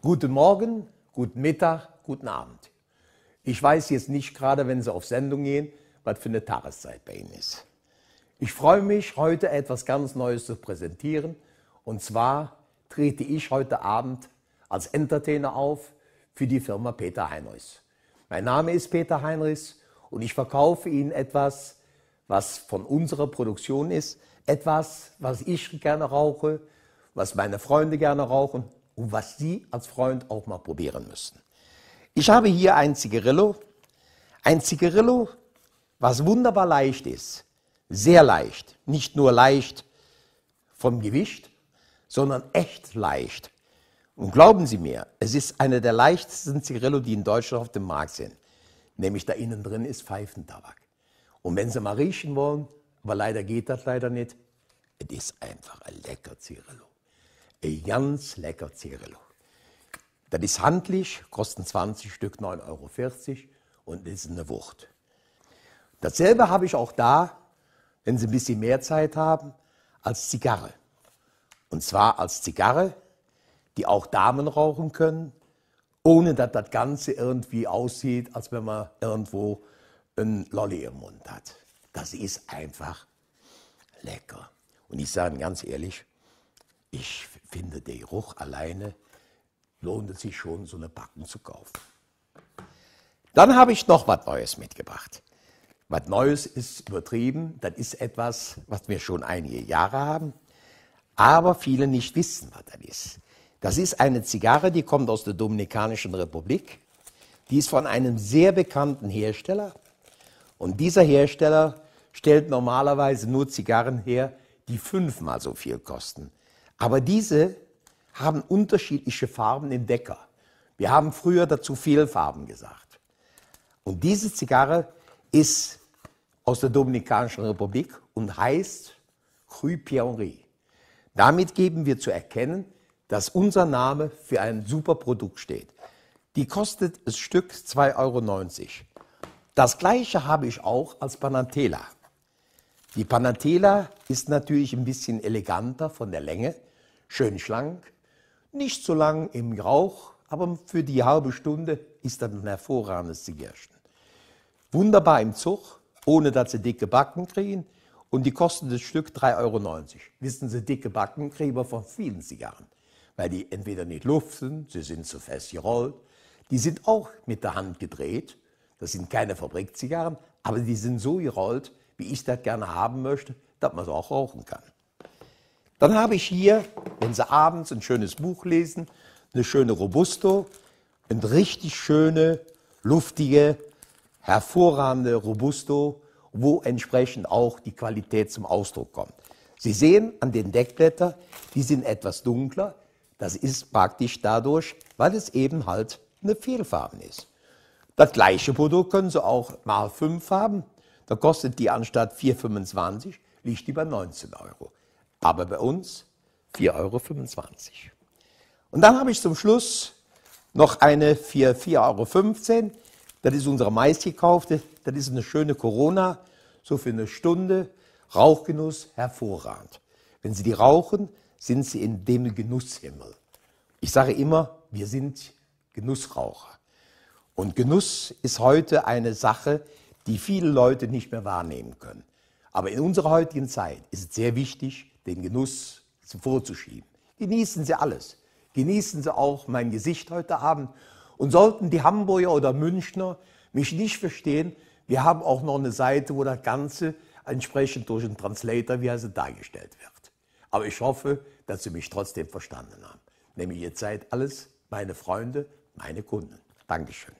Guten Morgen, guten Mittag, guten Abend. Ich weiß jetzt nicht gerade, wenn Sie auf Sendung gehen, was für eine Tageszeit bei Ihnen ist. Ich freue mich, heute etwas ganz Neues zu präsentieren. Und zwar trete ich heute Abend als Entertainer auf für die Firma Peter Heinrichs. Mein Name ist Peter Heinrichs und ich verkaufe Ihnen etwas, was von unserer Produktion ist, etwas, was ich gerne rauche, was meine Freunde gerne rauchen und was Sie als Freund auch mal probieren müssen. Ich habe hier ein Zigarillo. Ein Zigarillo, was wunderbar leicht ist. Sehr leicht. Nicht nur leicht vom Gewicht, sondern echt leicht. Und glauben Sie mir, es ist einer der leichtesten Zigarillo, die in Deutschland auf dem Markt sind. Nämlich da innen drin ist Pfeifentabak. Und wenn Sie mal riechen wollen, aber leider geht das leider nicht, es ist einfach ein lecker Zigarillo ein ganz lecker Zirillo. Das ist handlich, kosten 20 Stück 9,40 Euro und ist eine Wucht. Dasselbe habe ich auch da, wenn Sie ein bisschen mehr Zeit haben, als Zigarre. Und zwar als Zigarre, die auch Damen rauchen können, ohne dass das Ganze irgendwie aussieht, als wenn man irgendwo ein Lolli im Mund hat. Das ist einfach lecker. Und ich sage Ihnen ganz ehrlich, ich finde, der Geruch alleine lohnt es sich schon, so eine Backen zu kaufen. Dann habe ich noch was Neues mitgebracht. Was Neues ist übertrieben, das ist etwas, was wir schon einige Jahre haben, aber viele nicht wissen, was das ist. Das ist eine Zigarre, die kommt aus der Dominikanischen Republik. Die ist von einem sehr bekannten Hersteller. Und dieser Hersteller stellt normalerweise nur Zigarren her, die fünfmal so viel kosten. Aber diese haben unterschiedliche Farben im Decker. Wir haben früher dazu Fehlfarben gesagt. Und diese Zigarre ist aus der Dominikanischen Republik und heißt Cru Pionry. Damit geben wir zu erkennen, dass unser Name für ein super Produkt steht. Die kostet das Stück 2,90 Euro. Das gleiche habe ich auch als Panantela. Die Panantela ist natürlich ein bisschen eleganter von der Länge, schön schlank, nicht so lang im Rauch, aber für die halbe Stunde ist das ein hervorragendes Zigärchen. Wunderbar im Zug, ohne dass sie dicke Backen kriegen. Und die kosten das Stück 3,90 Euro. Wissen Sie, dicke Backen kriegen wir von vielen Zigarren. Weil die entweder nicht luften, sie sind zu fest gerollt. Die sind auch mit der Hand gedreht. Das sind keine Fabrikzigarren, aber die sind so gerollt, wie ich das gerne haben möchte, dass man es auch rauchen kann. Dann habe ich hier, wenn Sie abends ein schönes Buch lesen, eine schöne Robusto, eine richtig schöne, luftige, hervorragende Robusto, wo entsprechend auch die Qualität zum Ausdruck kommt. Sie sehen an den Deckblättern, die sind etwas dunkler. Das ist praktisch dadurch, weil es eben halt eine Fehlfarben ist. Das gleiche Produkt können Sie auch mal fünf haben. Da kostet die anstatt 4,25, liegt die bei 19 Euro aber bei uns 4,25 Euro. Und dann habe ich zum Schluss noch eine für 4,15 Euro. Das ist unsere meistgekaufte. Das ist eine schöne Corona, so für eine Stunde. Rauchgenuss hervorragend. Wenn Sie die rauchen, sind Sie in dem Genusshimmel. Ich sage immer, wir sind Genussraucher. Und Genuss ist heute eine Sache, die viele Leute nicht mehr wahrnehmen können. Aber in unserer heutigen Zeit ist es sehr wichtig, den Genuss vorzuschieben. Genießen Sie alles. Genießen Sie auch mein Gesicht heute Abend. Und sollten die Hamburger oder Münchner mich nicht verstehen, wir haben auch noch eine Seite, wo das Ganze entsprechend durch einen Translator, wie er sie dargestellt wird. Aber ich hoffe, dass Sie mich trotzdem verstanden haben. Nämlich ihr seid alles meine Freunde, meine Kunden. Dankeschön.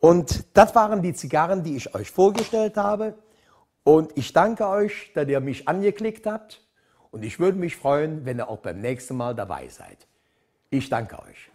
Und das waren die Zigarren, die ich euch vorgestellt habe. Und ich danke euch, dass ihr mich angeklickt habt. Und ich würde mich freuen, wenn ihr auch beim nächsten Mal dabei seid. Ich danke euch.